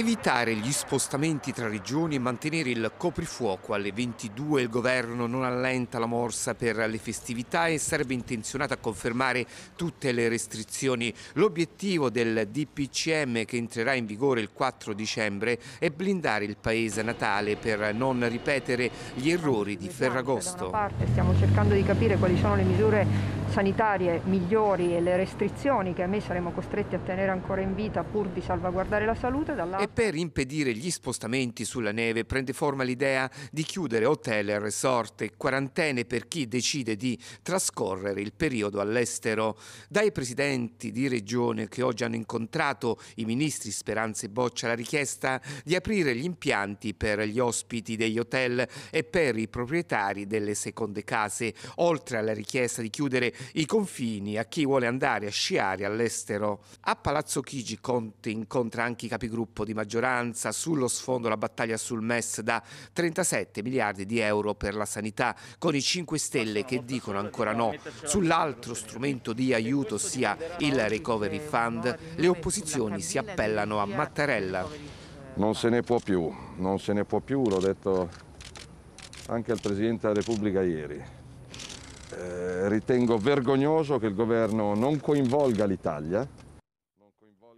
Evitare gli spostamenti tra regioni e mantenere il coprifuoco alle 22 il governo non allenta la morsa per le festività e sarebbe intenzionato a confermare tutte le restrizioni. L'obiettivo del DPCM che entrerà in vigore il 4 dicembre è blindare il paese natale per non ripetere gli errori di Ferragosto. Da una parte stiamo cercando di capire quali sono le misure sanitarie migliori e le restrizioni che a me saremo costretti a tenere ancora in vita pur di salvaguardare la salute. E per impedire gli spostamenti sulla neve prende forma l'idea di chiudere hotel e resort e quarantene per chi decide di trascorrere il periodo all'estero. Dai presidenti di regione che oggi hanno incontrato i ministri Speranza e Boccia la richiesta di aprire gli impianti per gli ospiti degli hotel e per i proprietari delle seconde case, oltre alla richiesta di chiudere i confini a chi vuole andare a sciare all'estero. A Palazzo Chigi Conte incontra anche i capigruppo di maggioranza, sullo sfondo la battaglia sul MES da 37 miliardi di euro per la sanità, con i 5 Stelle che dicono ancora no. Sull'altro strumento di aiuto, sia il Recovery Fund, le opposizioni si appellano a Mattarella. Non se ne può più, non se ne può più, l'ho detto anche al Presidente della Repubblica ieri. Eh, ritengo vergognoso che il governo non coinvolga l'Italia